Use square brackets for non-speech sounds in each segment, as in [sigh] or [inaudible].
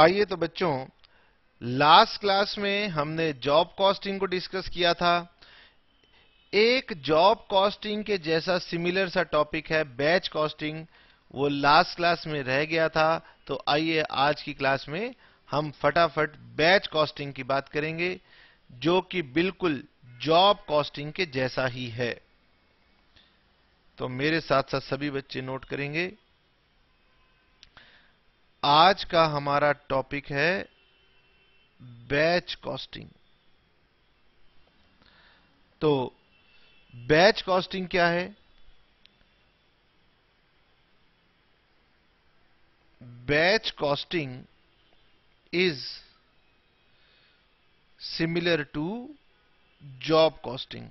आइए तो बच्चों लास्ट क्लास में हमने जॉब कॉस्टिंग को डिस्कस किया था एक जॉब कॉस्टिंग के जैसा सिमिलर सा टॉपिक है बैच कॉस्टिंग वो लास्ट क्लास में रह गया था तो आइए आज की क्लास में हम फटाफट बैच कॉस्टिंग की बात करेंगे जो कि बिल्कुल जॉब कॉस्टिंग के जैसा ही है तो मेरे साथ साथ सभी बच्चे नोट करेंगे आज का हमारा टॉपिक है बैच कॉस्टिंग तो बैच कॉस्टिंग क्या है batch costing is similar to job costing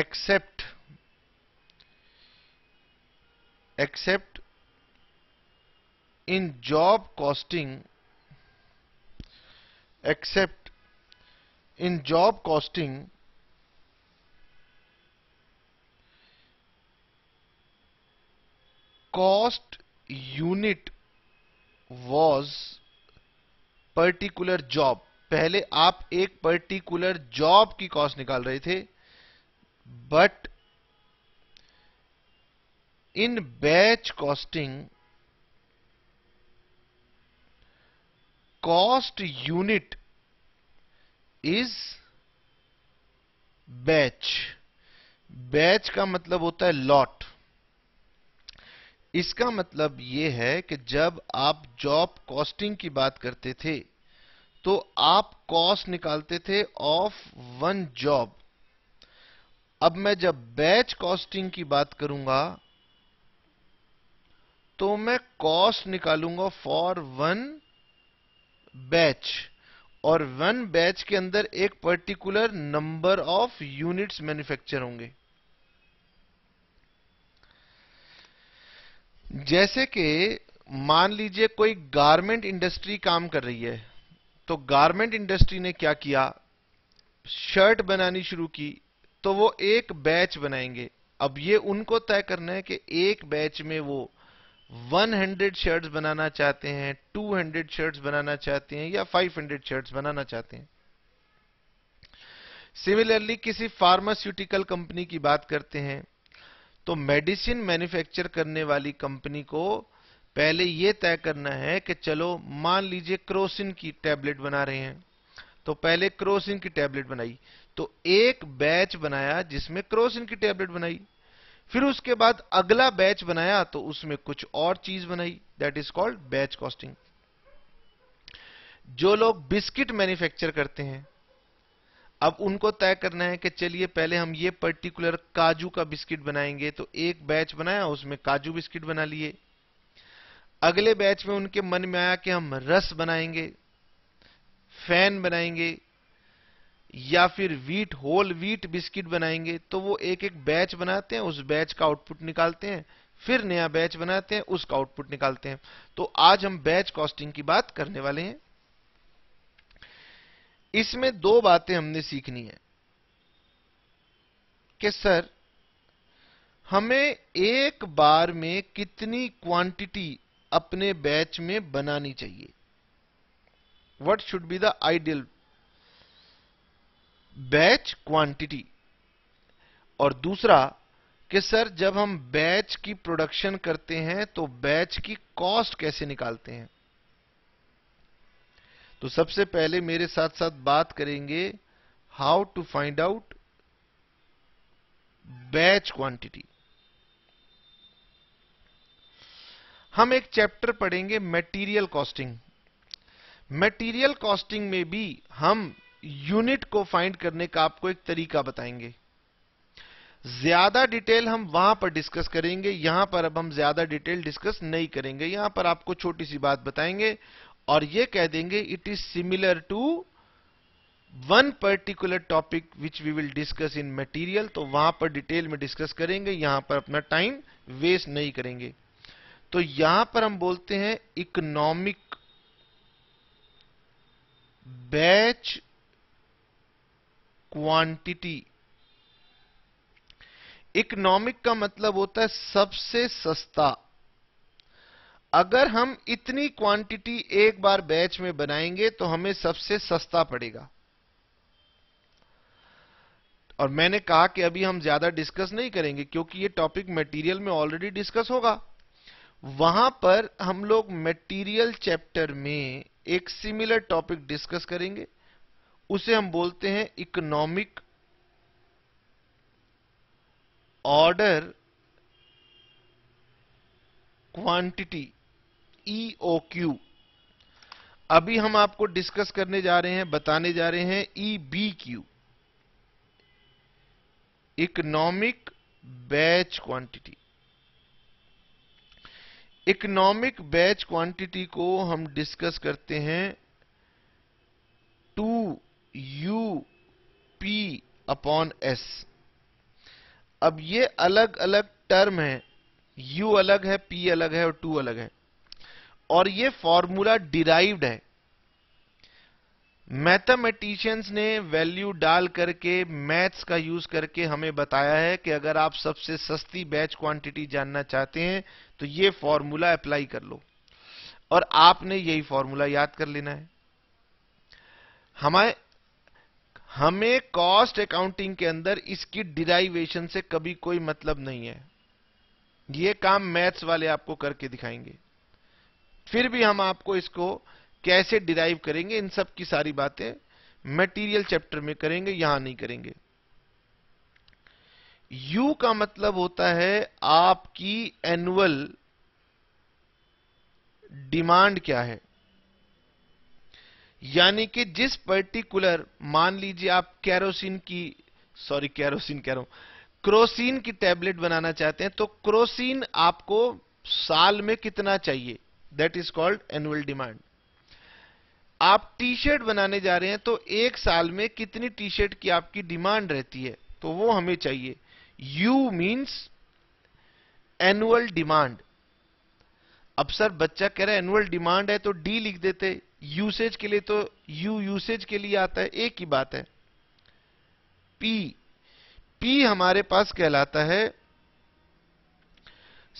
except except in job costing except in job costing cost unit was particular job पहले आप एक पर्टिकुलर जॉब की कॉस्ट निकाल रहे थे but in batch costing cost unit is batch batch का मतलब होता है लॉट इसका मतलब यह है कि जब आप जॉब कॉस्टिंग की बात करते थे तो आप कॉस्ट निकालते थे ऑफ वन जॉब अब मैं जब बैच कॉस्टिंग की बात करूंगा तो मैं कॉस्ट निकालूंगा फॉर वन बैच और वन बैच के अंदर एक particular number of units manufacture होंगे जैसे कि मान लीजिए कोई गारमेंट इंडस्ट्री काम कर रही है तो गारमेंट इंडस्ट्री ने क्या किया शर्ट बनानी शुरू की तो वो एक बैच बनाएंगे अब ये उनको तय करना है कि एक बैच में वो 100 शर्ट्स बनाना चाहते हैं 200 शर्ट्स बनाना चाहते हैं या 500 शर्ट्स बनाना चाहते हैं सिमिलरली किसी फार्मास्यूटिकल कंपनी की बात करते हैं तो मेडिसिन मैन्युफैक्चर करने वाली कंपनी को पहले यह तय करना है कि चलो मान लीजिए क्रोसिन की टैबलेट बना रहे हैं तो पहले क्रोसिन की टैबलेट बनाई तो एक बैच बनाया जिसमें क्रोसिन की टैबलेट बनाई फिर उसके बाद अगला बैच बनाया तो उसमें कुछ और चीज बनाई that is called batch costing जो लोग बिस्किट मैन्युफैक्चर करते हैं अब उनको तय करना है कि चलिए पहले हम ये पर्टिकुलर काजू का बिस्किट बनाएंगे तो एक बैच बनाया उसमें काजू बिस्किट बना लिए अगले बैच में उनके मन में आया कि हम रस बनाएंगे फैन बनाएंगे या फिर वीट होल वीट बिस्किट बनाएंगे तो वो एक एक बैच बनाते हैं उस बैच का आउटपुट निकालते हैं फिर नया बैच बनाते हैं उसका आउटपुट निकालते हैं तो आज हम बैच कॉस्टिंग की बात करने वाले हैं इसमें दो बातें हमने सीखनी है कि सर हमें एक बार में कितनी क्वांटिटी अपने बैच में बनानी चाहिए what should be the ideal batch quantity और दूसरा कि सर जब हम बैच की प्रोडक्शन करते हैं तो बैच की कॉस्ट कैसे निकालते हैं तो सबसे पहले मेरे साथ साथ बात करेंगे how to find out batch quantity हम एक चैप्टर पढ़ेंगे मटेरियल कॉस्टिंग मटेरियल कॉस्टिंग में भी हम यूनिट को फाइंड करने का आपको एक तरीका बताएंगे ज्यादा डिटेल हम वहां पर डिस्कस करेंगे यहां पर अब हम ज्यादा डिटेल डिस्कस नहीं करेंगे यहां पर आपको छोटी सी बात बताएंगे और यह कह देंगे it is similar to one particular topic which we will discuss in material तो वहां पर डिटेल में डिस्कस करेंगे यहां पर अपना टाइम वेस्ट नहीं करेंगे तो यहां पर हम बोलते हैं इकोनॉमिक बैच क्वांटिटी इकोनॉमिक का मतलब होता है सबसे सस्ता अगर हम इतनी क्वांटिटी एक बार बैच में बनाएंगे तो हमें सबसे सस्ता पड़ेगा और मैंने कहा कि अभी हम ज्यादा डिस्कस नहीं करेंगे क्योंकि ये टॉपिक मटेरियल में ऑलरेडी डिस्कस होगा वहां पर हम लोग मटेरियल चैप्टर में एक सिमिलर टॉपिक डिस्कस करेंगे उसे हम बोलते हैं economic order quantity EO Q अभी हम आपको डिस्कस करने जा रहे हैं बताने जा रहे हैं E B Q economic batch quantity economic batch quantity को हम डिस्कस करते हैं two U P upon S अब ये अलग अलग टर्म है यू अलग है पी अलग है और टू अलग है और ये फॉर्मूला डिराइव्ड है मैथमेटिशियंस ने वैल्यू डाल करके मैथ्स का यूज करके हमें बताया है कि अगर आप सबसे सस्ती बैच क्वांटिटी जानना चाहते हैं तो ये फॉर्मूला अप्लाई कर लो और आपने यही फॉर्मूला याद कर लेना है हमारे हमें कॉस्ट अकाउंटिंग के अंदर इसकी डिराइवेशन से कभी कोई मतलब नहीं है ये काम मैथ्स वाले आपको करके दिखाएंगे फिर भी हम आपको इसको कैसे डिराइव करेंगे इन सब की सारी बातें मटेरियल चैप्टर में करेंगे यहां नहीं करेंगे यू का मतलब होता है आपकी एनुअल डिमांड क्या है यानी कि जिस पर्टिकुलर मान लीजिए आप कैरोसिन की सॉरी कैरोसिन कह रहा हूं क्रोसिन की टैबलेट बनाना चाहते हैं तो क्रोसिन आपको साल में कितना चाहिए that is called annual demand आप टी शर्ट बनाने जा रहे हैं तो एक साल में कितनी टी शर्ट की आपकी डिमांड रहती है तो वो हमें चाहिए यू मीन्स एनुअल डिमांड अब सर बच्चा कह रहा है एनुअल डिमांड है तो डी लिख देते यूसेज के लिए तो यू यूसेज के लिए आता है एक ही बात है पी पी हमारे पास कहलाता है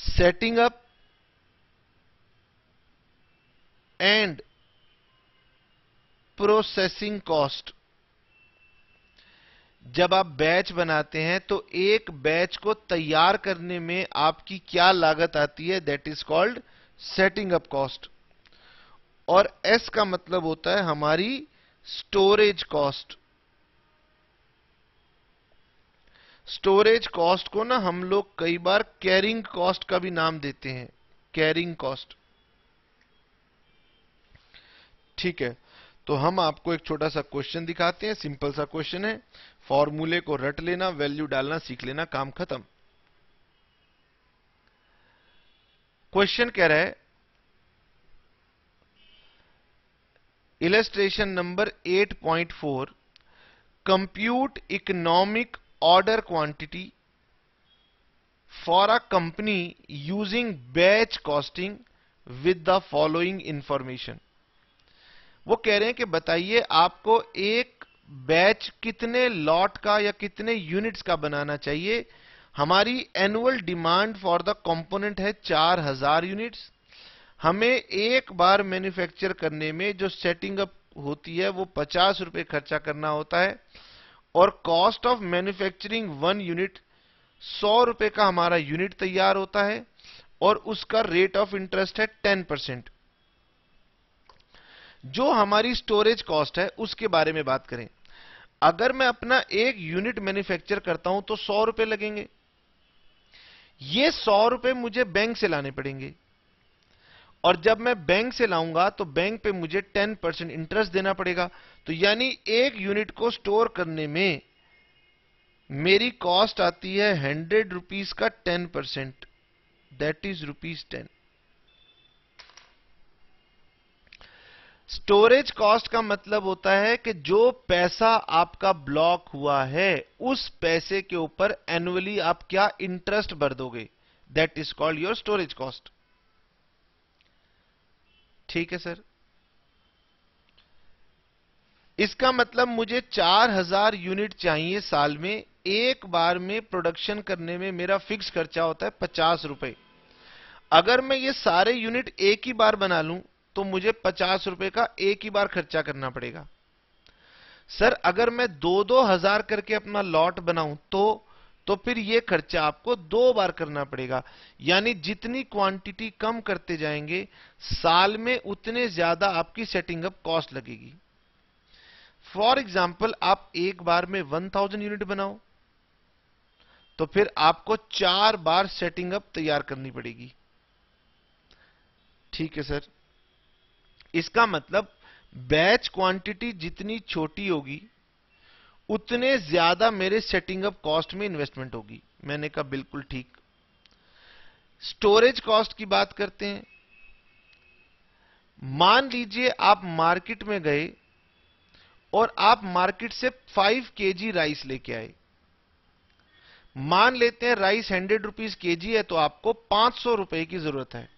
setting up and processing cost जब आप बैच बनाते हैं तो एक बैच को तैयार करने में आपकी क्या लागत आती है that is called setting up cost और एस का मतलब होता है हमारी स्टोरेज कॉस्ट स्टोरेज कॉस्ट को ना हम लोग कई बार कैरिंग कॉस्ट का भी नाम देते हैं कैरिंग कॉस्ट ठीक है तो हम आपको एक छोटा सा क्वेश्चन दिखाते हैं सिंपल सा क्वेश्चन है फॉर्मूले को रट लेना वैल्यू डालना सीख लेना काम खत्म क्वेश्चन कह रहा है illustration number 8.4 compute economic order quantity for a company using batch costing with the following information वो कह रहे हैं कि बताइए आपको एक बैच कितने लॉट का या कितने यूनिट्स का बनाना चाहिए हमारी annual demand for the component है 4000 यूनिट्स हमें एक बार मैन्युफैक्चर करने में जो सेटिंग अप होती है वो पचास रुपए खर्चा करना होता है और cost of manufacturing one unit सौ रुपए का हमारा यूनिट तैयार होता है और उसका रेट ऑफ इंटरेस्ट है टेन परसेंट जो हमारी स्टोरेज कॉस्ट है उसके बारे में बात करें अगर मैं अपना एक यूनिट मैन्युफैक्चर करता हूं तो सौ रुपए लगेंगे ये सौ रुपए मुझे बैंक से लाने पड़ेंगे और जब मैं बैंक से लाऊंगा तो बैंक पे मुझे 10 परसेंट इंटरेस्ट देना पड़ेगा तो यानी एक यूनिट को स्टोर करने में मेरी कॉस्ट आती है हंड्रेड रुपीज का ten percent that is rupees ten storage cost का मतलब होता है कि जो पैसा आपका ब्लॉक हुआ है उस पैसे के ऊपर एनुअली आप क्या इंटरेस्ट भर दोगे that is called your storage cost ठीक है सर इसका मतलब मुझे 4000 यूनिट चाहिए साल में एक बार में प्रोडक्शन करने में मेरा फिक्स खर्चा होता है पचास रुपए अगर मैं ये सारे यूनिट एक ही बार बना लूं तो मुझे पचास रुपए का एक ही बार खर्चा करना पड़ेगा सर अगर मैं दो दो हजार करके अपना लॉट बनाऊं तो तो फिर ये खर्चा आपको दो बार करना पड़ेगा यानी जितनी क्वांटिटी कम करते जाएंगे साल में उतने ज्यादा आपकी सेटिंग अप कॉस्ट लगेगी फॉर एग्जाम्पल आप एक बार में वन थाउजेंड यूनिट बनाओ तो फिर आपको चार बार सेटिंग अप तैयार करनी पड़ेगी ठीक है सर इसका मतलब बैच क्वांटिटी जितनी छोटी होगी उतने ज्यादा मेरे सेटिंग अप कॉस्ट में इन्वेस्टमेंट होगी मैंने कहा बिल्कुल ठीक स्टोरेज कॉस्ट की बात करते हैं मान लीजिए आप मार्केट में गए और आप मार्केट से 5 केजी राइस लेके आए मान लेते हैं राइस हंड्रेड रुपीज के जी है तो आपको पांच सौ रुपए की जरूरत है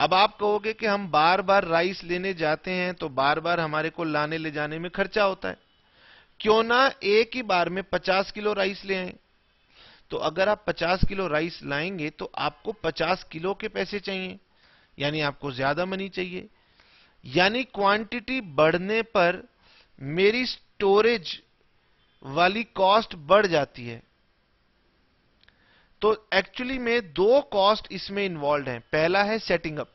अब आप कहोगे कि हम बार बार राइस लेने जाते हैं तो बार बार हमारे को लाने ले जाने में खर्चा होता है क्यों ना एक ही बार में 50 किलो राइस ले आए तो अगर आप 50 किलो राइस लाएंगे तो आपको 50 किलो के पैसे चाहिए यानी आपको ज्यादा मनी चाहिए यानी क्वांटिटी बढ़ने पर मेरी स्टोरेज वाली कॉस्ट बढ़ जाती है तो एक्चुअली में दो कॉस्ट इसमें इन्वॉल्व है पहला है सेटिंग अप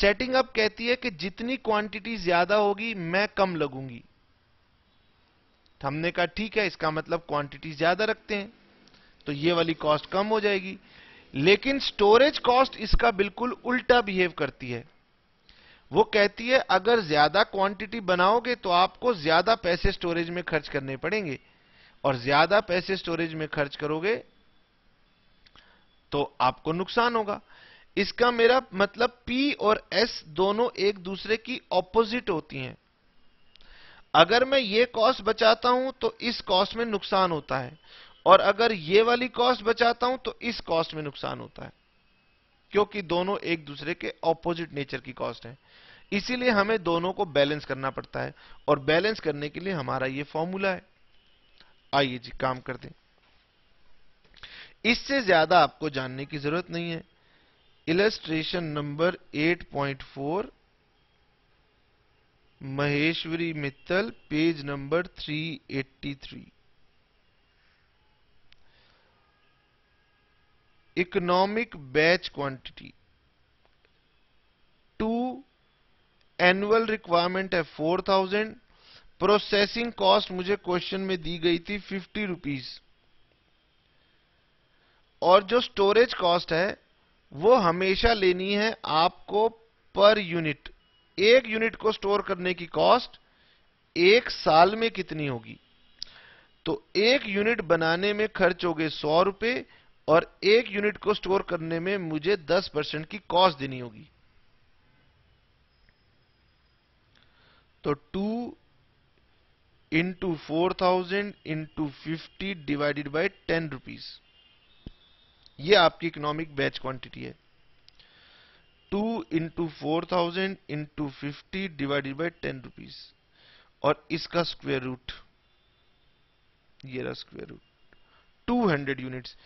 सेटिंग अप कहती है कि जितनी क्वांटिटी ज्यादा होगी मैं कम लगूंगी हमने कहा ठीक है इसका मतलब क्वांटिटी ज्यादा रखते हैं तो ये वाली कॉस्ट कम हो जाएगी लेकिन स्टोरेज कॉस्ट इसका बिल्कुल उल्टा बिहेव करती है वो कहती है अगर ज्यादा क्वांटिटी बनाओगे तो आपको ज्यादा पैसे स्टोरेज में खर्च करने पड़ेंगे और ज्यादा पैसे स्टोरेज में खर्च करोगे तो आपको नुकसान होगा इसका मेरा मतलब P और S दोनों एक दूसरे की ऑपोजिट होती हैं अगर मैं ये कॉस्ट बचाता हूं तो इस कॉस्ट में नुकसान होता है और अगर ये वाली कॉस्ट बचाता हूं तो इस कॉस्ट में नुकसान होता है क्योंकि दोनों एक दूसरे के ऑपोजिट नेचर की कॉस्ट है इसीलिए हमें दोनों को बैलेंस करना पड़ता है और बैलेंस करने के लिए हमारा ये फॉर्मूला है आइए जी काम कर दें इससे ज्यादा आपको जानने की जरूरत नहीं है illustration number 8.4 Maheshwari Mittal page number 383 economic batch quantity two annual requirement है 4000 प्रोसेसिंग कॉस्ट मुझे क्वेश्चन में दी गई थी फिफ्टी रुपीज और जो स्टोरेज कॉस्ट है वो हमेशा लेनी है आपको पर यूनिट एक यूनिट को स्टोर करने की कॉस्ट एक साल में कितनी होगी तो एक यूनिट बनाने में खर्च हो गए सौ रुपए और एक यूनिट को स्टोर करने में मुझे दस परसेंट की कॉस्ट देनी होगी तो two into four thousand into fifty divided by ten rupees ये आपकी इकोनॉमिक बैच क्वांटिटी है two into four thousand into fifty divided by ten rupees और इसका स्क्वेयर रूट ये रहा square root two hundred units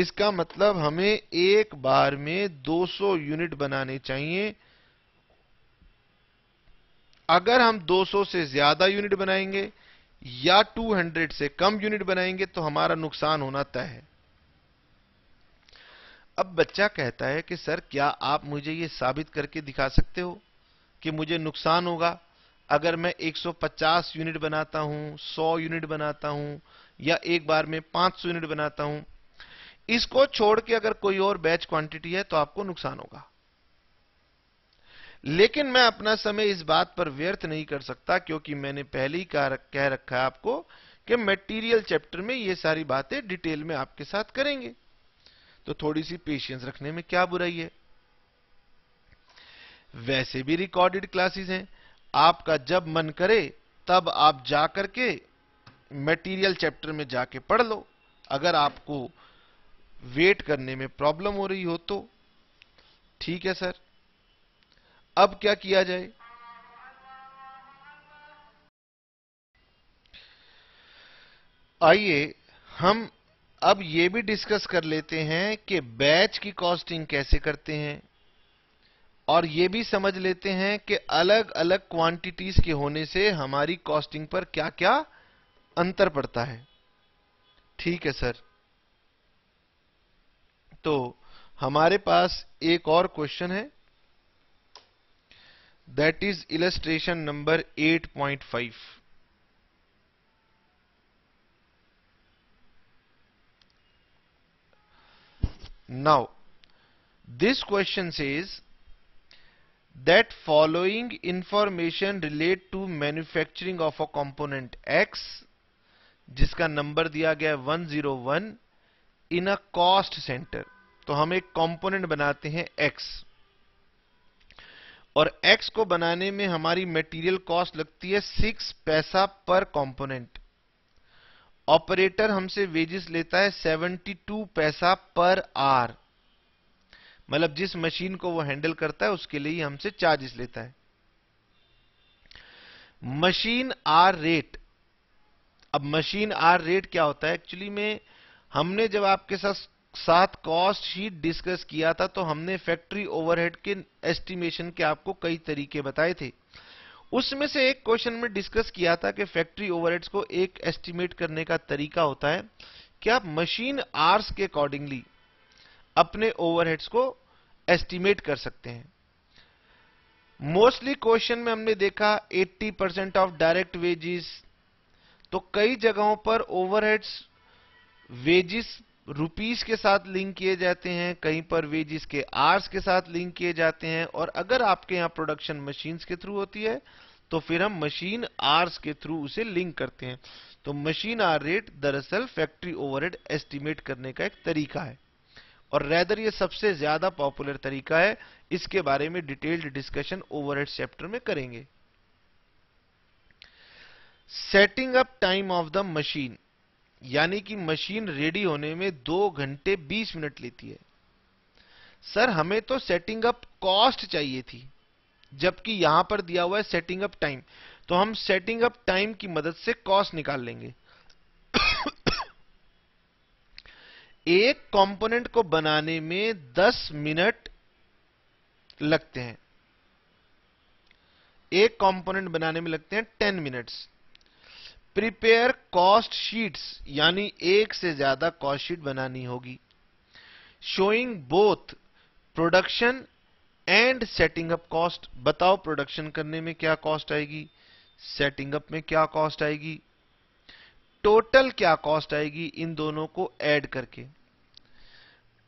इसका मतलब हमें एक बार में 200 यूनिट बनाने चाहिए अगर हम 200 से ज्यादा यूनिट बनाएंगे या 200 से कम यूनिट बनाएंगे तो हमारा नुकसान होना तय है अब बच्चा कहता है कि सर क्या आप मुझे ये साबित करके दिखा सकते हो कि मुझे नुकसान होगा अगर मैं 150 यूनिट बनाता हूं 100 यूनिट बनाता हूं या एक बार में 500 यूनिट बनाता हूं इसको छोड़ के अगर कोई और बैच क्वांटिटी है तो आपको नुकसान होगा लेकिन मैं अपना समय इस बात पर व्यर्थ नहीं कर सकता क्योंकि मैंने पहले ही कह रखा है आपको कि मेटीरियल चैप्टर में ये सारी बातें डिटेल में आपके साथ करेंगे तो थोड़ी सी पेशेंस रखने में क्या बुराई है वैसे भी रिकॉर्डेड क्लासेस हैं आपका जब मन करे तब आप जाकर के मटेरियल चैप्टर में जाके पढ़ लो अगर आपको वेट करने में प्रॉब्लम हो रही हो तो ठीक है सर अब क्या किया जाए आइए हम अब ये भी डिस्कस कर लेते हैं कि बैच की कॉस्टिंग कैसे करते हैं और ये भी समझ लेते हैं कि अलग अलग क्वांटिटीज के होने से हमारी कॉस्टिंग पर क्या क्या अंतर पड़ता है ठीक है सर तो हमारे पास एक और क्वेश्चन है that is illustration number 8.5 Now, this question says that following information relate to manufacturing of a component X जिसका नंबर दिया गया है 101 इन अ कॉस्ट सेंटर तो हम एक कंपोनेंट बनाते हैं X और X को बनाने में हमारी मटेरियल कॉस्ट लगती है 6 पैसा पर कंपोनेंट ऑपरेटर हमसे वेजेस लेता है 72 पैसा पर आर मतलब जिस मशीन को वो हैंडल करता है उसके लिए हमसे चार्जेस लेता है मशीन आर रेट अब मशीन आर रेट क्या होता है एक्चुअली में हमने जब आपके साथ साथ कॉस्ट शीट डिस्कस किया था तो हमने फैक्ट्री ओवरहेड के एस्टिमेशन के आपको कई तरीके बताए थे उसमें से एक क्वेश्चन में डिस्कस किया था कि फैक्ट्री ओवरहेड्स को एक एस्टिमेट करने का तरीका होता है कि आप मशीन आर्स के अकॉर्डिंगली अपने ओवरहेड्स को एस्टिमेट कर सकते हैं मोस्टली क्वेश्चन में हमने देखा 80 परसेंट ऑफ डायरेक्ट वेजेस तो कई जगहों पर ओवरहेड्स वेजिस रुपीस के साथ लिंक किए जाते हैं कहीं पर वेजिस के आर्स के साथ लिंक किए जाते हैं और अगर आपके यहाँ प्रोडक्शन मशीन के थ्रू होती है तो फिर हम मशीन आर्स के थ्रू उसे लिंक करते हैं तो मशीन आर रेट दरअसल फैक्ट्री ओवरहेड एस्टिमेट करने का एक तरीका है और रेदर ये सबसे ज्यादा पॉपुलर तरीका है इसके बारे में डिटेल्ड डिस्कशन ओवरहेड चैप्टर में करेंगे setting up time of the machine यानी कि मशीन रेडी होने में दो घंटे बीस मिनट लेती है सर हमें तो सेटिंग अप कॉस्ट चाहिए थी जबकि यहां पर दिया हुआ है सेटिंग अप टाइम तो हम सेटिंग अप टाइम की मदद से कॉस्ट निकाल लेंगे [coughs] एक कंपोनेंट को बनाने में 10 मिनट लगते हैं एक कंपोनेंट बनाने में लगते हैं 10 मिनट्स प्रिपेयर कॉस्ट शीट्स यानी एक से ज्यादा कॉस्ट शीट बनानी होगी showing both production and setting up cost बताओ प्रोडक्शन करने में क्या कॉस्ट आएगी सेटिंग अप में क्या कॉस्ट आएगी टोटल क्या कॉस्ट आएगी इन दोनों को ऐड करके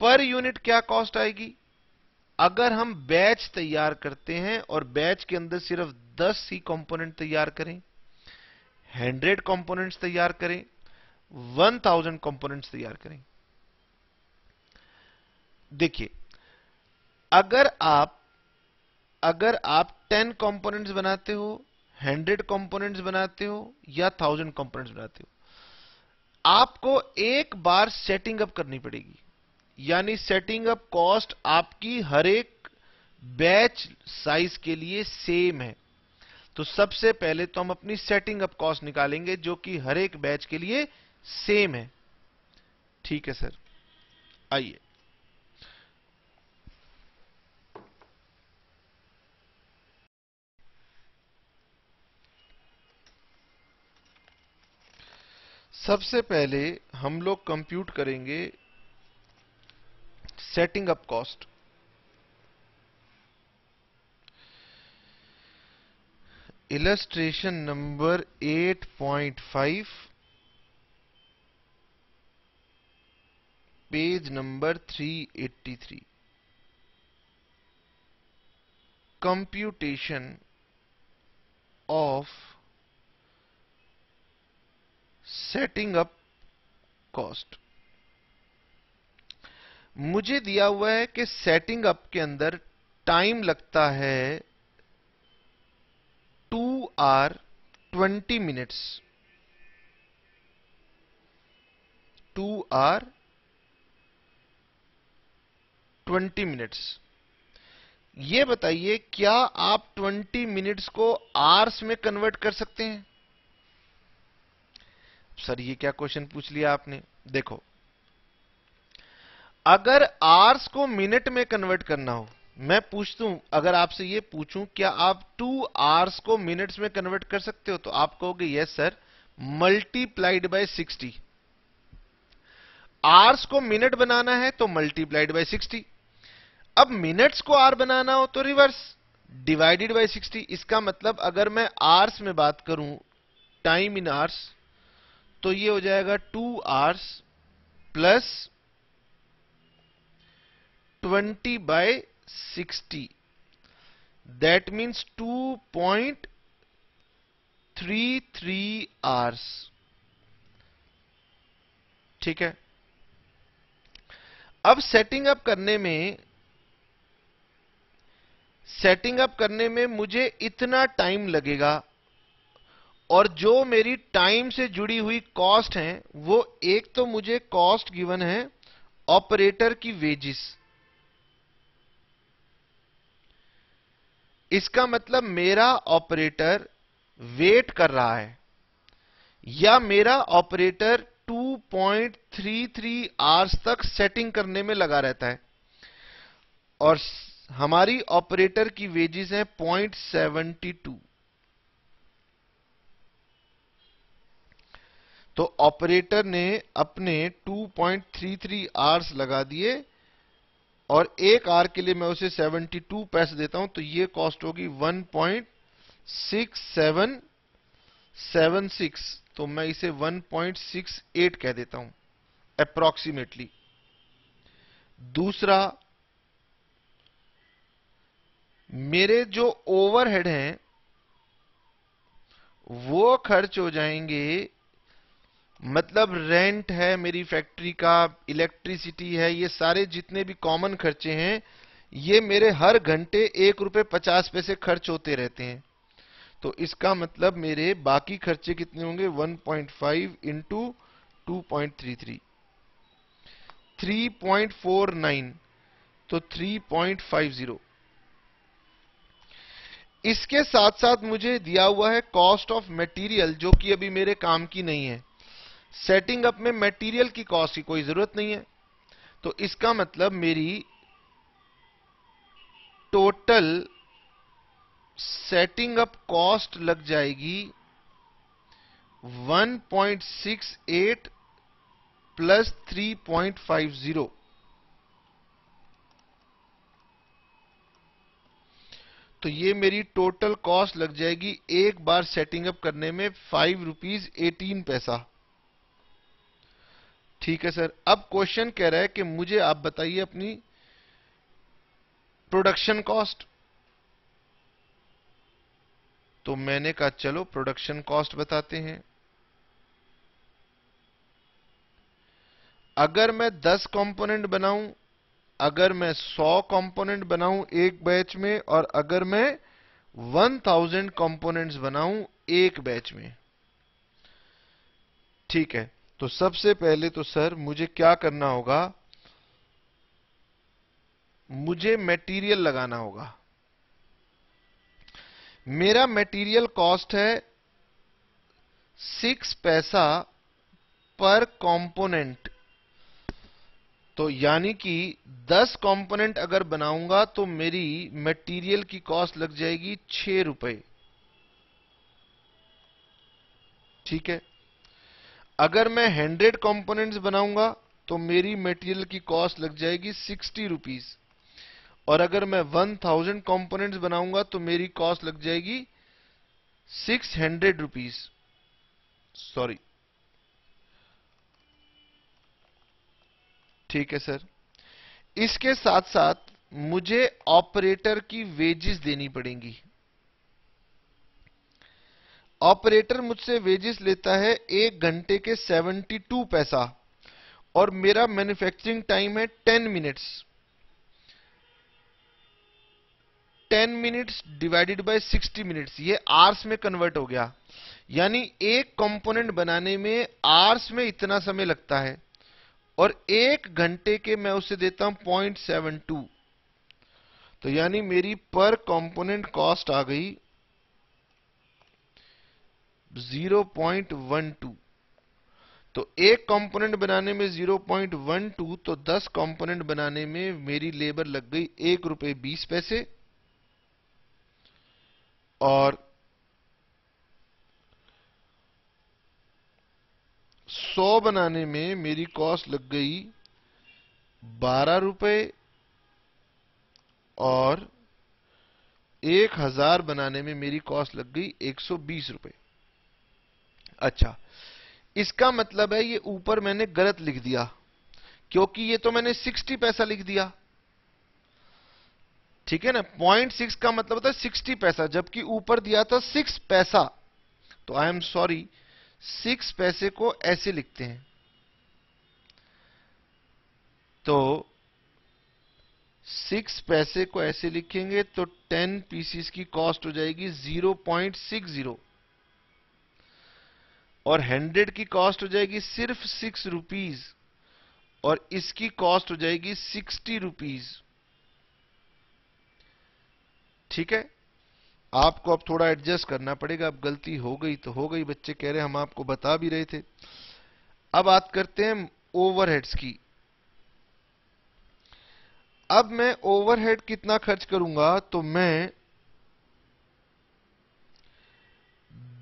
पर यूनिट क्या कॉस्ट आएगी अगर हम बैच तैयार करते हैं और बैच के अंदर सिर्फ 10 ही कंपोनेंट तैयार करें हंड्रेड कंपोनेंट्स तैयार करें वन थाउजेंड कॉम्पोनेंट तैयार करें देखिए अगर आप अगर आप टेन कंपोनेंट्स बनाते हो हंड्रेड कंपोनेंट्स बनाते हो या थाउजेंड कंपोनेंट्स बनाते हो आपको एक बार सेटिंग अप करनी पड़ेगी यानी सेटिंग अप कॉस्ट आपकी हर एक बैच साइज के लिए सेम है तो सबसे पहले तो हम अपनी सेटिंग अप कॉस्ट निकालेंगे जो कि हर एक बैच के लिए सेम है ठीक है सर आइए सबसे पहले हम लोग कंप्यूट करेंगे setting up cost illustration number 8.5 page number 383 computation of setting up cost मुझे दिया हुआ है कि सेटिंग अप के अंदर टाइम लगता है two hour twenty minutes two hour twenty minutes ये बताइए क्या आप ट्वेंटी मिनट्स को आर्स में कन्वर्ट कर सकते हैं सर ये क्या क्वेश्चन पूछ लिया आपने देखो अगर आर्स को मिनट में कन्वर्ट करना हो मैं पूछता हूं अगर आपसे ये पूछूं क्या आप टू आवर्स को मिनट्स में कन्वर्ट कर सकते हो तो आप कहोगे yes sir multiplied by sixty hours को मिनट बनाना है तो मल्टीप्लाइड बाय सिक्सटी अब मिनट्स को आर बनाना हो तो रिवर्स डिवाइडेड बाय सिक्सटी इसका मतलब अगर मैं आर्स में बात करूं टाइम इन आर्स तो ये हो जाएगा two hours plus twenty by 60 that means 2.33 hours ठीक है अब सेटिंग अप करने में सेटिंग अप करने में मुझे इतना टाइम लगेगा और जो मेरी टाइम से जुड़ी हुई कॉस्ट है वो एक तो मुझे कॉस्ट गिवन है ऑपरेटर की वेजिस इसका मतलब मेरा ऑपरेटर वेट कर रहा है या मेरा ऑपरेटर 2.33 आवर्स तक सेटिंग करने में लगा रहता है और हमारी ऑपरेटर की वेजेस हैं 0.72 तो ऑपरेटर ने अपने 2.33 आवर्स लगा दिए और एक आर के लिए मैं उसे 72 पैसे देता हूं तो ये कॉस्ट होगी 1.6776 तो मैं इसे 1.68 कह देता हूं अप्रोक्सीमेटली दूसरा मेरे जो ओवरहेड हैं वो खर्च हो जाएंगे मतलब रेंट है मेरी फैक्ट्री का इलेक्ट्रिसिटी है ये सारे जितने भी कॉमन खर्चे हैं ये मेरे हर घंटे एक रुपए पचास पैसे खर्च होते रहते हैं तो इसका मतलब मेरे बाकी खर्चे कितने होंगे 1.5 point five into two point three three three point four nine तो थ्री पॉइंट फाइव जीरो इसके साथ साथ मुझे दिया हुआ है कॉस्ट ऑफ मटेरियल जो कि अभी मेरे काम की नहीं है सेटिंग अप में मटेरियल की कॉस्ट की कोई जरूरत नहीं है तो इसका मतलब मेरी टोटल सेटिंग अप कॉस्ट लग जाएगी 1.68 प्लस 3.50 तो ये मेरी टोटल कॉस्ट लग जाएगी एक बार सेटिंग अप करने में फाइव रुपीज एटीन पैसा ठीक है सर अब क्वेश्चन कह रहा है कि मुझे आप बताइए अपनी प्रोडक्शन कॉस्ट तो मैंने कहा चलो प्रोडक्शन कॉस्ट बताते हैं अगर मैं 10 कंपोनेंट बनाऊं अगर मैं 100 कंपोनेंट बनाऊं एक बैच में और अगर मैं 1000 कंपोनेंट्स बनाऊं एक बैच में ठीक है तो सबसे पहले तो सर मुझे क्या करना होगा मुझे मटेरियल लगाना होगा मेरा मटेरियल कॉस्ट है सिक्स पैसा पर कंपोनेंट तो यानी कि दस कंपोनेंट अगर बनाऊंगा तो मेरी मटेरियल की कॉस्ट लग जाएगी छह रुपए ठीक है अगर मैं हंड्रेड कंपोनेंट्स बनाऊंगा तो मेरी मटेरियल की कॉस्ट लग जाएगी सिक्सटी रुपीज और अगर मैं वन थाउजेंड कॉम्पोनेंट बनाऊंगा तो मेरी कॉस्ट लग जाएगी सिक्स हंड्रेड रुपीज सॉरी ठीक है सर इसके साथ साथ मुझे ऑपरेटर की वेजेस देनी पड़ेंगी ऑपरेटर मुझसे वेजेस लेता है एक घंटे के 72 पैसा और मेरा मैन्युफैक्चरिंग टाइम है 10 minutes 10 minutes divided by 60 minutes ये आर्स में कन्वर्ट हो गया यानी एक कंपोनेंट बनाने में आर्स में इतना समय लगता है और एक घंटे के मैं उसे देता हूं पॉइंट सेवन टू तो यानी मेरी पर कंपोनेंट कॉस्ट आ गई 0.12 तो एक कंपोनेंट बनाने में 0.12 तो 10 कंपोनेंट बनाने में मेरी लेबर लग गई एक रुपए बीस पैसे और सौ बनाने में मेरी कॉस्ट लग गई बारह रुपए और एक हजार बनाने में मेरी कॉस्ट लग गई एक सौ बीस रुपए अच्छा इसका मतलब है ये ऊपर मैंने गलत लिख दिया क्योंकि ये तो मैंने 60 पैसा लिख दिया ठीक है ना पॉइंट सिक्स का मतलब होता है सिक्सटी पैसा जबकि ऊपर दिया था सिक्स पैसा तो आई एम सॉरी सिक्स पैसे को ऐसे लिखते हैं तो सिक्स पैसे को ऐसे लिखेंगे तो टेन पीसीस की कॉस्ट हो जाएगी जीरो पॉइंट सिक्स जीरो और हंड्रेड की कॉस्ट हो जाएगी सिर्फ सिक्स रुपीज और इसकी कॉस्ट हो जाएगी सिक्सटी रुपीज ठीक है आपको अब थोड़ा एडजस्ट करना पड़ेगा अब गलती हो गई तो हो गई बच्चे कह रहे हम आपको बता भी रहे थे अब बात करते हैं ओवरहेड्स की अब मैं ओवरहेड कितना खर्च करूंगा तो मैं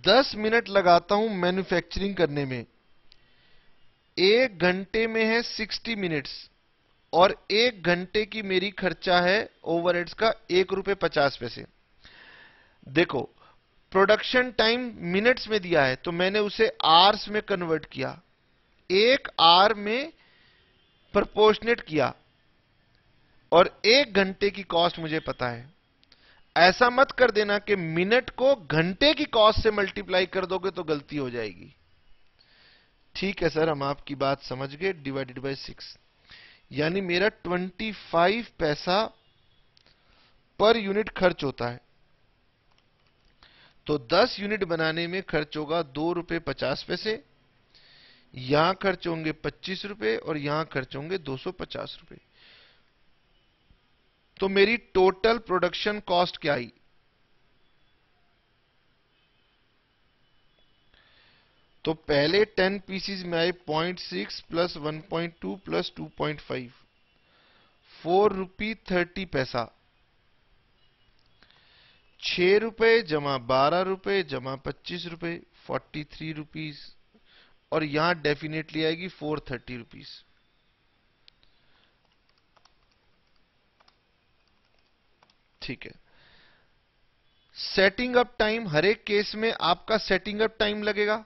दस मिनट लगाता हूं मैन्युफैक्चरिंग करने में एक घंटे में है सिक्सटी मिनट्स और एक घंटे की मेरी खर्चा है ओवरहेड्स का एक रुपए पचास पैसे देखो प्रोडक्शन टाइम मिनट्स में दिया है तो मैंने उसे आर्स में कन्वर्ट किया एक आर में प्रपोर्शनेट किया और एक घंटे की कॉस्ट मुझे पता है ऐसा मत कर देना कि मिनट को घंटे की कॉस्ट से मल्टीप्लाई कर दोगे तो गलती हो जाएगी ठीक है सर हम आपकी बात समझ गए डिवाइडेड बाय सिक्स यानी मेरा ट्वेंटी फाइव पैसा पर यूनिट खर्च होता है तो दस यूनिट बनाने में खर्च होगा दो रुपए पचास पैसे यहां खर्च होंगे पच्चीस रुपए और यहां खर्च होंगे दो सौ पचास रुपए तो मेरी टोटल प्रोडक्शन कॉस्ट क्या आई तो पहले 10 पीसीज में आए 0.6 plus 1.2 plus 2.5 four rupee thirty पैसा छह रुपए जमा बारह रुपए जमा पच्चीस रुपए फोर्टी थ्री रुपीज और यहां डेफिनेटली आएगी फोर थर्टी रुपीज ठीक है सेटिंग अप टाइम हर एक केस में आपका सेटिंग अप टाइम लगेगा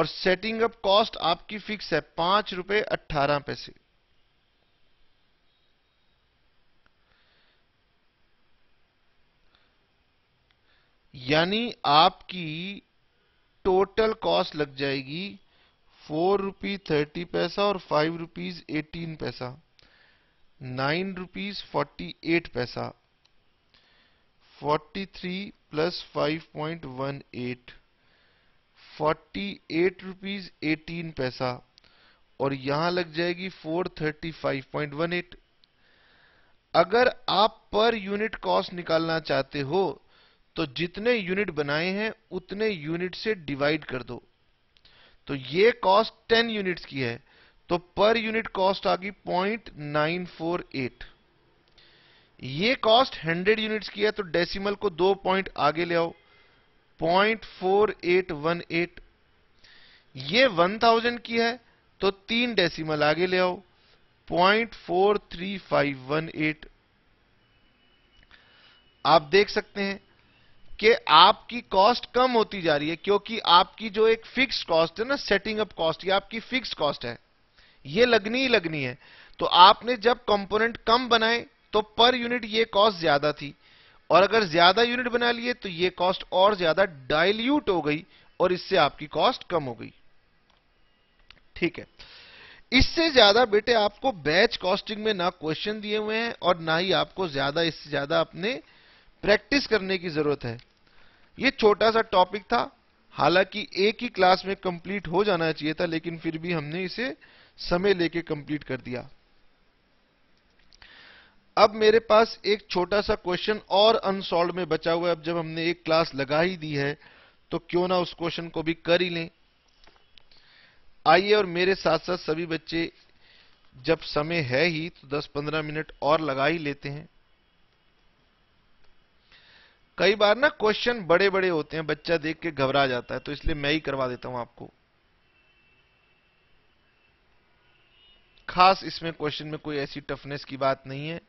और सेटिंग अप कॉस्ट आपकी फिक्स है पांच रुपए अट्ठारह पैसे यानी आपकी टोटल कॉस्ट लग जाएगी फोर रुपीज थर्टी पैसा और फाइव रुपीज एटीन पैसा नाइन रुपीज फोर्टी एट पैसा forty three plus five point one eight forty eight rupees eighteen पैसा और यहां लग जाएगी four thirty five point one eight अगर आप पर यूनिट कॉस्ट निकालना चाहते हो तो जितने यूनिट बनाए हैं उतने यूनिट से डिवाइड कर दो तो ये कॉस्ट टेन यूनिट्स की है तो पर यूनिट कॉस्ट आ गई पॉइंट नाइन फोर एट ये कॉस्ट हंड्रेड यूनिट्स की है तो डेसिमल को दो पॉइंट आगे ले आओ point four eight one eight ये वन थाउजेंड की है तो तीन डेसिमल आगे ले आओ point four three five one eight आप देख सकते हैं कि आपकी कॉस्ट कम होती जा रही है क्योंकि आपकी जो एक फिक्स कॉस्ट है ना सेटिंग अप कॉस्ट ये आपकी फिक्स कॉस्ट है ये लगनी ही लगनी है तो आपने जब कंपोनेंट कम बनाए तो पर यूनिट ये कॉस्ट ज्यादा थी और अगर ज्यादा यूनिट बना लिए तो ये कॉस्ट और ज्यादा डाइल्यूट हो गई और इससे आपकी कॉस्ट कम हो गई ठीक है इससे ज्यादा बेटे आपको बैच कॉस्टिंग में ना क्वेश्चन दिए हुए हैं और ना ही आपको ज्यादा इससे ज्यादा अपने प्रैक्टिस करने की जरूरत है ये छोटा सा टॉपिक था हालांकि एक ही क्लास में कंप्लीट हो जाना चाहिए था लेकिन फिर भी हमने इसे समय लेके कंप्लीट कर दिया अब मेरे पास एक छोटा सा क्वेश्चन और अनसॉल्व में बचा हुआ है अब जब हमने एक क्लास लगा ही दी है तो क्यों ना उस क्वेश्चन को भी कर ही लें आइए और मेरे साथ साथ सभी बच्चे जब समय है ही तो 10-15 मिनट और लगा ही लेते हैं कई बार ना क्वेश्चन बड़े बड़े होते हैं बच्चा देख के घबरा जाता है तो इसलिए मैं ही करवा देता हूं आपको खास इसमें क्वेश्चन में कोई ऐसी टफनेस की बात नहीं है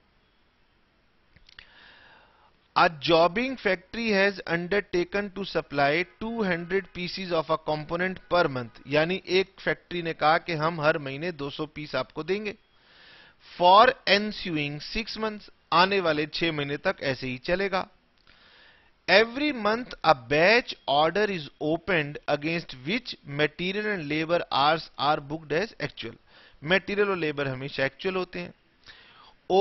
a jobbing factory has undertaken to supply 200 pieces of a component per month यानी एक फैक्ट्री ने कहा कि हम हर महीने 200 पीस आपको देंगे फॉर एनस्यूइंग सिक्स मंथ आने वाले छह महीने तक ऐसे ही चलेगा every month a batch order is opened against which material and labour hours are booked as actual material और लेबर हमेशा एक्चुअल होते हैं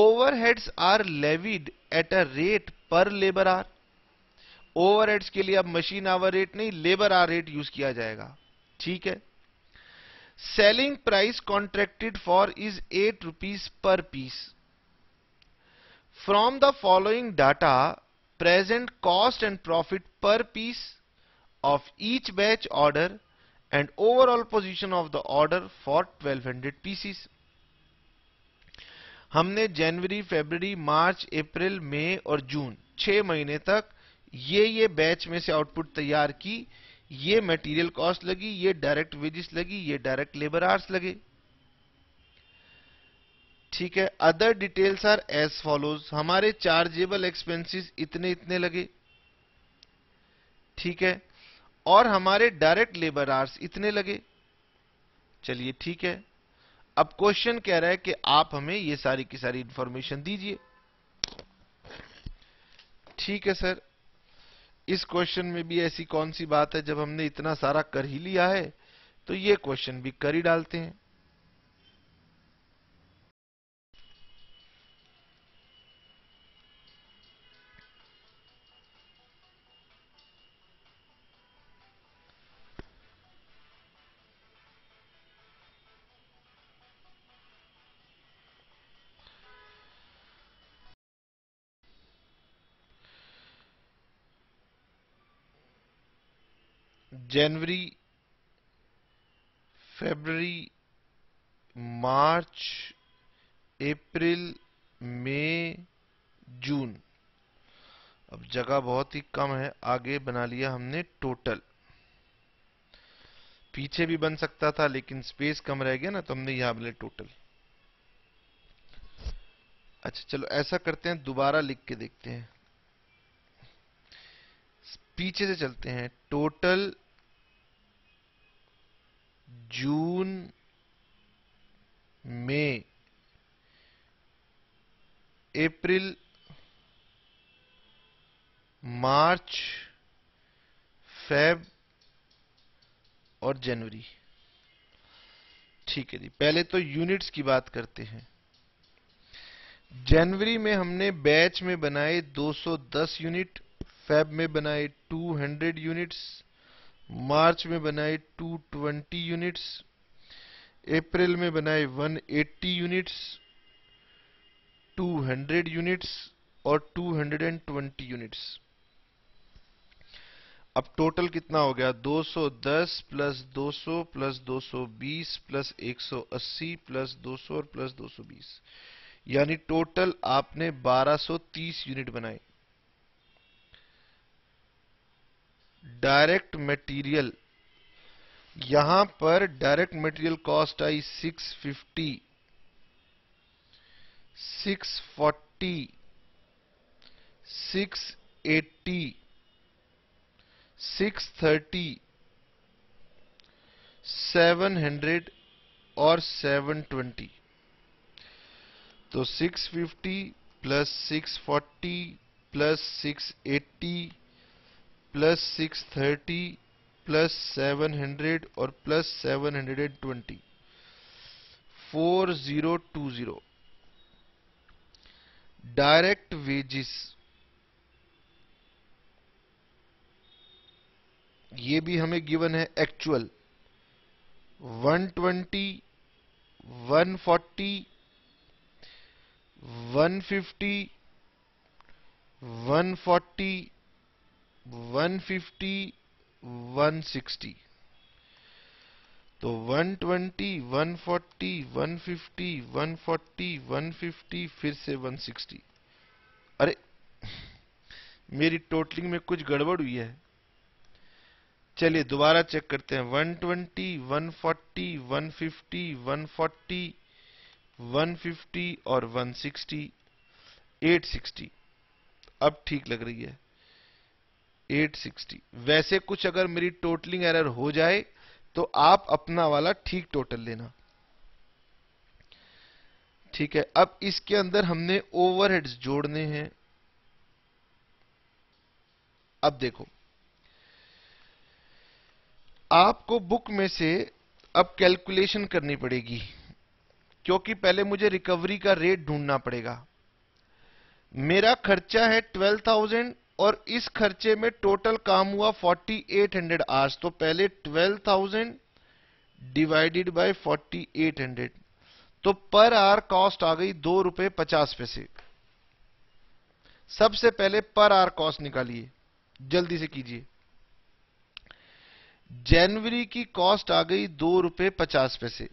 overheads are levied at a rate per labour hour overheads के लिए अब machine hour rate नहीं labour hour rate use किया जाएगा ठीक है selling price contracted for is eight rupees per piece from the following data present cost and profit per piece of each batch order and overall position of the order for 1200 pieces. हमने जनवरी फरवरी मार्च अप्रैल मई और जून छह महीने तक ये ये batch में से output तैयार की ये मटेरियल कॉस्ट लगी ये डायरेक्ट वेजिस लगी ये डायरेक्ट लेबर आर्स लगे ठीक है other details are as follows हमारे चार्जेबल एक्सपेंसेस इतने इतने लगे ठीक है और हमारे डायरेक्ट लेबर आर्स इतने लगे चलिए ठीक है अब क्वेश्चन कह रहा है कि आप हमें ये सारी की सारी इंफॉर्मेशन दीजिए ठीक है सर इस क्वेश्चन में भी ऐसी कौन सी बात है जब हमने इतना सारा कर ही लिया है तो ये क्वेश्चन भी कर ही डालते हैं जनवरी फेबररी मार्च अप्रैल मई जून अब जगह बहुत ही कम है आगे बना लिया हमने टोटल पीछे भी बन सकता था लेकिन स्पेस कम रह गया ना तो हमने यहां बने टोटल अच्छा चलो ऐसा करते हैं दोबारा लिख के देखते हैं पीछे से चलते हैं टोटल जून में अप्रैल मार्च फेब और जनवरी ठीक है जी पहले तो यूनिट्स की बात करते हैं जनवरी में हमने बैच में बनाए 210 यूनिट फेब में बनाए 200 यूनिट्स मार्च में बनाए 220 यूनिट्स अप्रैल में बनाए 180 यूनिट्स 200 यूनिट्स और 220 यूनिट्स अब टोटल कितना हो गया 210 प्लस 200 प्लस 220 प्लस 180 प्लस 200 और प्लस 220 यानी टोटल आपने 1230 यूनिट बनाए डायरेक्ट मटेरियल यहां पर डायरेक्ट मटेरियल कॉस्ट आई 650 640 680 630 700 और 720 तो 650 plus 640 plus 680 plus six thirty plus seven hundred और plus seven hundred and twenty four zero two zero direct wages ये भी हमें गिवन है actual one one twenty forty one fifty one forty 150, 160 तो 120, 140, 150, 140, 150 फिर से 160 अरे मेरी टोटलिंग में कुछ गड़बड़ हुई है चलिए दोबारा चेक करते हैं 120, 140, 150, 140, 150 और 160, 860 अब ठीक लग रही है 860 वैसे कुछ अगर मेरी टोटलिंग एरर हो जाए तो आप अपना वाला ठीक टोटल लेना ठीक है अब इसके अंदर हमने ओवरहेड्स जोड़ने हैं अब देखो आपको बुक में से अब कैलकुलेशन करनी पड़ेगी क्योंकि पहले मुझे रिकवरी का रेट ढूंढना पड़ेगा मेरा खर्चा है ट्वेल्व थाउजेंड और इस खर्चे में टोटल काम हुआ 4800 एट आवर्स तो पहले 12,000 डिवाइडेड बाय 4800 तो पर आवर कॉस्ट आ गई दो रुपए पचास पैसे सबसे पहले पर आवर कॉस्ट निकालिए जल्दी से कीजिए जनवरी की कॉस्ट आ गई दो रुपए पचास पैसे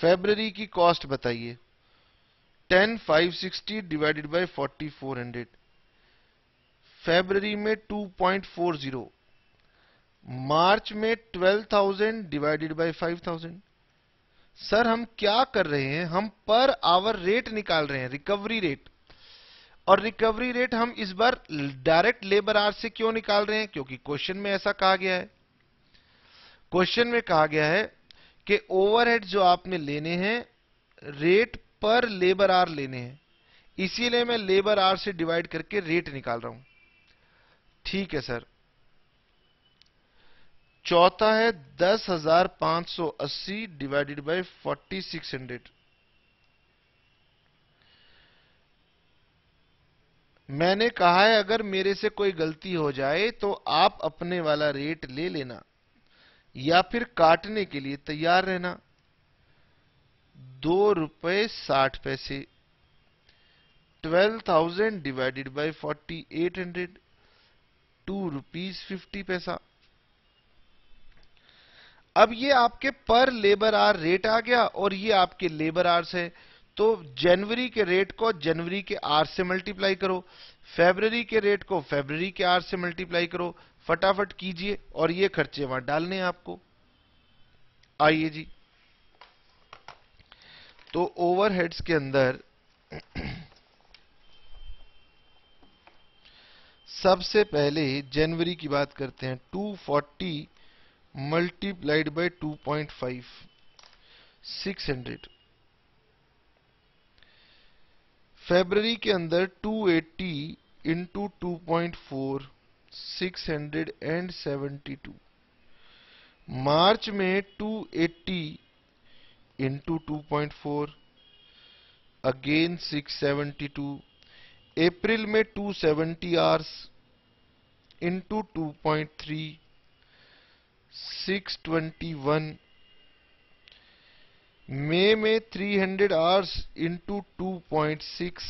फेबररी की कॉस्ट बताइए ten five sixty divided by forty four hundred February में 2.40 मार्च में 12,000 डिवाइडेड बाय 5,000 सर हम क्या कर रहे हैं हम पर आवर रेट निकाल रहे हैं रिकवरी रेट और रिकवरी रेट हम इस बार डायरेक्ट लेबर आर से क्यों निकाल रहे हैं क्योंकि क्वेश्चन में ऐसा कहा गया है क्वेश्चन में कहा गया है कि ओवरहेड जो आपने लेने हैं रेट पर लेबर आर लेने हैं इसीलिए मैं लेबर आर से डिवाइड करके रेट निकाल रहा हूं ठीक है सर चौथा है दस हजार पांच सौ अस्सी divided by forty six hundred मैंने कहा है अगर मेरे से कोई गलती हो जाए तो आप अपने वाला रेट ले लेना या फिर काटने के लिए तैयार रहना दो रुपए साठ पैसे twelve thousand divided by forty eight hundred two rupees fifty पैसा अब ये आपके पर लेबर आर रेट आ गया और ये आपके लेबर आर्स है तो जनवरी के रेट को जनवरी के आर से मल्टीप्लाई करो फेबररी के रेट को फेबररी के आर से मल्टीप्लाई करो फटाफट कीजिए और ये खर्चे वहां डालने हैं आपको आइए जी तो ओवरहेड्स के अंदर [clears throat] सबसे पहले जनवरी की बात करते हैं 240 forty multiplied by two point five six hundred February के अंदर 280 eighty into two point four six hundred and seventy two March में 280 eighty into two point four again six seventy two April में 270 seventy hours into two point three six twenty one मई में 300 hours into two point six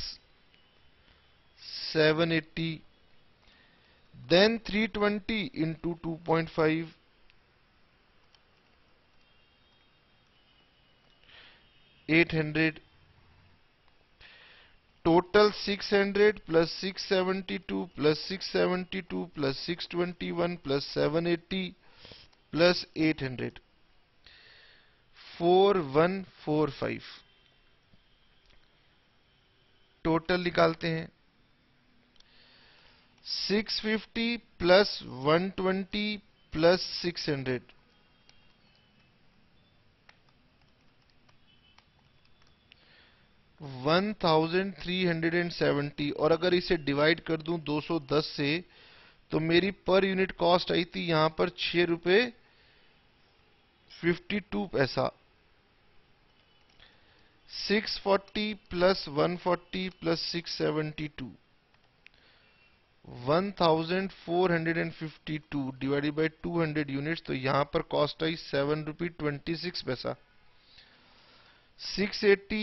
seven eighty then three twenty into two point five eight hundred total 600 plus 672 plus 672 plus 621 plus 780 plus eight hundred four one four five total निकालते हैं six fifty plus one twenty plus six hundred 1370 और अगर इसे divide कर दूं 210 से तो मेरी पर यूनिट कॉस्ट आई थी यहां पर छह रुपए फिफ्टी टू पैसा 640 plus 140 plus 672 1452 divided by 200 units तो यहां पर कॉस्ट आई सेवन रुपी ट्वेंटी सिक्स पैसा 680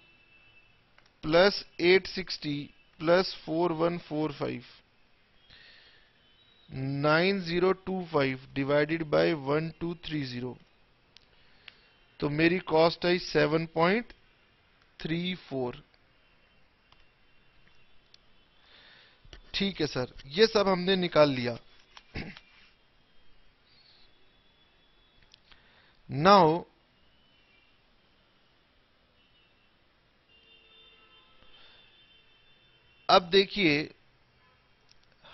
plus eight sixty plus four one four five nine zero two five divided by one two three zero तो मेरी कॉस्ट आई seven point three four ठीक है सर ये सब हमने निकाल लिया नाउ अब देखिए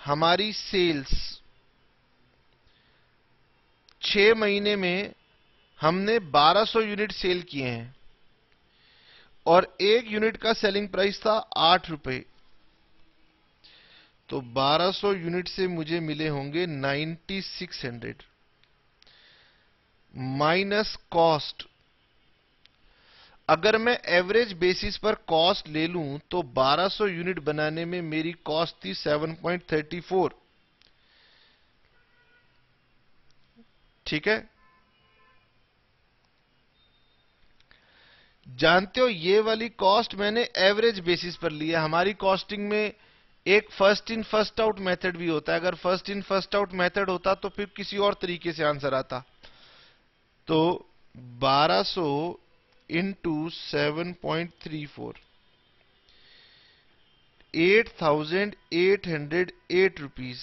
हमारी सेल्स छ महीने में हमने 1200 यूनिट सेल किए हैं और एक यूनिट का सेलिंग प्राइस था आठ रुपए तो 1200 यूनिट से मुझे मिले होंगे 9600 माइनस कॉस्ट अगर मैं एवरेज बेसिस पर कॉस्ट ले लूं तो 1200 यूनिट बनाने में मेरी कॉस्ट थी 7.34 ठीक है जानते हो ये वाली कॉस्ट मैंने एवरेज बेसिस पर ली है हमारी कॉस्टिंग में एक first in first out method भी होता है अगर first in first out method होता तो फिर किसी और तरीके से आंसर आता तो 1200 into seven point three four eight thousand eight hundred eight rupees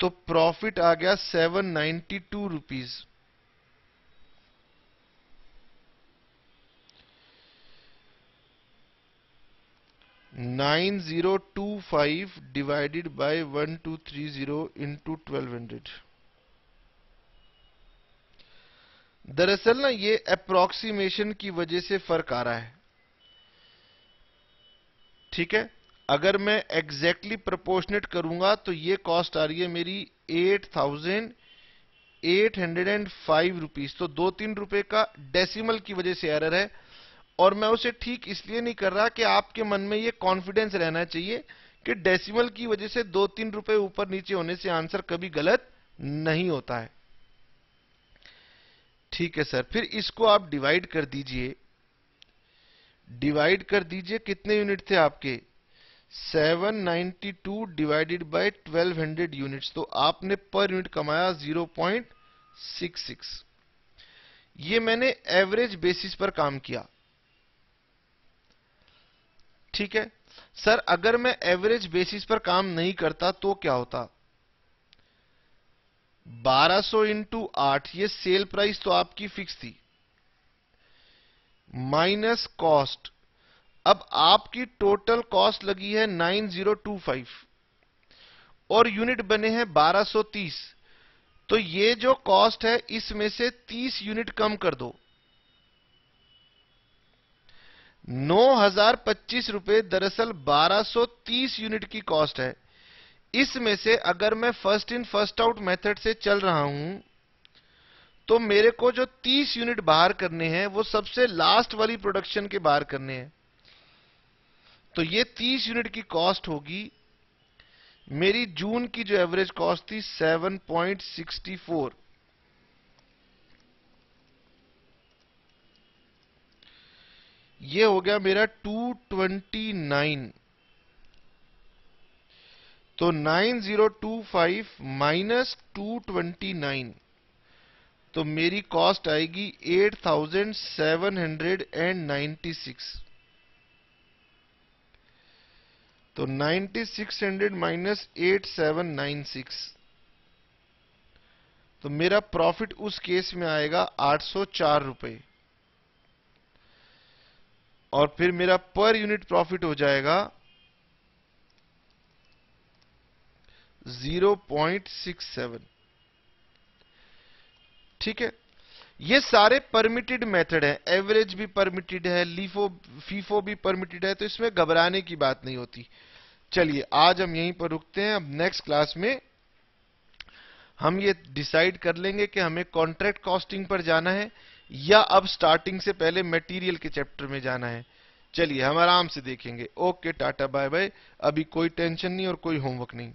तो प्रॉफिट आ गया seven ninety two rupees nine zero two five divided by one two three zero into twelve hundred दरअसल ना ये अप्रोक्सीमेशन की वजह से फर्क आ रहा है ठीक है अगर मैं एग्जैक्टली exactly करूंगा तो ये कॉस्ट आ रही है मेरी eight thousand eight hundred and five rupees तो दो तीन रुपए का डेसिमल की वजह से एरर है और मैं उसे ठीक इसलिए नहीं कर रहा कि आपके मन में ये कॉन्फिडेंस रहना चाहिए कि डेसिमल की वजह से दो तीन रुपए ऊपर नीचे होने से आंसर कभी गलत नहीं होता है ठीक है सर फिर इसको आप डिवाइड कर दीजिए डिवाइड कर दीजिए कितने यूनिट थे आपके 792 डिवाइडेड बाय 1200 यूनिट्स तो आपने पर यूनिट कमाया 0.66 ये मैंने एवरेज बेसिस पर काम किया ठीक है सर अगर मैं एवरेज बेसिस पर काम नहीं करता तो क्या होता 1200 सो इंटू आठ ये सेल प्राइस तो आपकी फिक्स थी माइनस कॉस्ट अब आपकी टोटल कॉस्ट लगी है 9025 और यूनिट बने हैं 1230 तो ये जो कॉस्ट है इसमें से 30 यूनिट कम कर दो नौ हजार पच्चीस रुपए दरअसल 1230 यूनिट की कॉस्ट है इसमें से अगर मैं first in first out method से चल रहा हूं तो मेरे को जो 30 यूनिट बाहर करने हैं वो सबसे लास्ट वाली प्रोडक्शन के बाहर करने हैं तो ये 30 यूनिट की कॉस्ट होगी मेरी जून की जो एवरेज कॉस्ट थी 7.64 ये हो गया मेरा 229 तो 9025 माइनस 229 तो मेरी कॉस्ट आएगी 8796 तो 9600 माइनस 8796 तो मेरा प्रॉफिट उस केस में आएगा 804 रुपए और फिर मेरा पर यूनिट प्रॉफिट हो जाएगा 0.67 ठीक है ये सारे परमिटेड मेथड है एवरेज भी परमिटेड है लीफो फीफो भी परमिटेड है तो इसमें घबराने की बात नहीं होती चलिए आज हम यहीं पर रुकते हैं अब नेक्स्ट क्लास में हम ये डिसाइड कर लेंगे कि हमें कॉन्ट्रैक्ट कॉस्टिंग पर जाना है या अब स्टार्टिंग से पहले मटेरियल के चैप्टर में जाना है चलिए हम आराम से देखेंगे ओके टाटा बाय बाय अभी कोई टेंशन नहीं और कोई होमवर्क नहीं